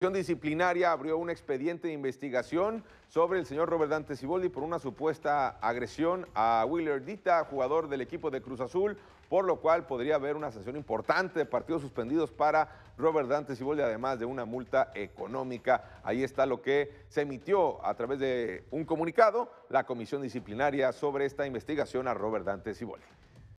La Comisión disciplinaria abrió un expediente de investigación sobre el señor Robert Dante Ciboldi por una supuesta agresión a Willard Dita, jugador del equipo de Cruz Azul, por lo cual podría haber una sanción importante de partidos suspendidos para Robert Dante Ciboldi, además de una multa económica. Ahí está lo que se emitió a través de un comunicado la comisión disciplinaria sobre esta investigación a Robert Dante Ciboldi.